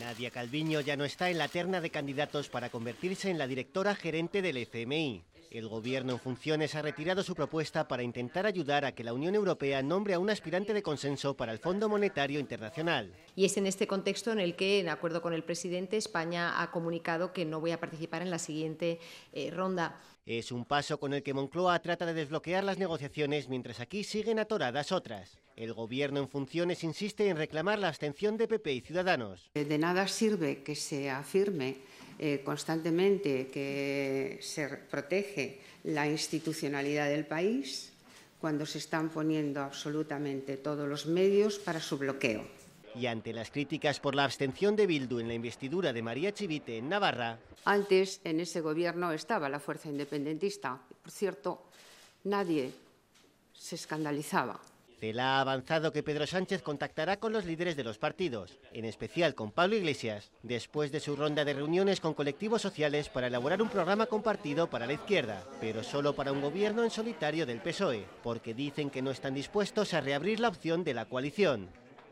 Nadia Calviño ya no está en la terna de candidatos para convertirse en la directora gerente del FMI. El gobierno en funciones ha retirado su propuesta para intentar ayudar a que la Unión Europea nombre a un aspirante de consenso para el Fondo Monetario Internacional. Y es en este contexto en el que, en acuerdo con el presidente, España ha comunicado que no voy a participar en la siguiente eh, ronda. Es un paso con el que Moncloa trata de desbloquear las negociaciones mientras aquí siguen atoradas otras. El gobierno en funciones insiste en reclamar la abstención de PP y Ciudadanos. De nada sirve que se afirme eh, constantemente que se protege la institucionalidad del país cuando se están poniendo absolutamente todos los medios para su bloqueo. Y ante las críticas por la abstención de Bildu en la investidura de María Chivite en Navarra. Antes, en ese gobierno estaba la fuerza independentista. Por cierto, nadie se escandalizaba Cela ha avanzado que Pedro Sánchez contactará con los líderes de los partidos, en especial con Pablo Iglesias, después de su ronda de reuniones con colectivos sociales para elaborar un programa compartido para la izquierda, pero solo para un gobierno en solitario del PSOE, porque dicen que no están dispuestos a reabrir la opción de la coalición.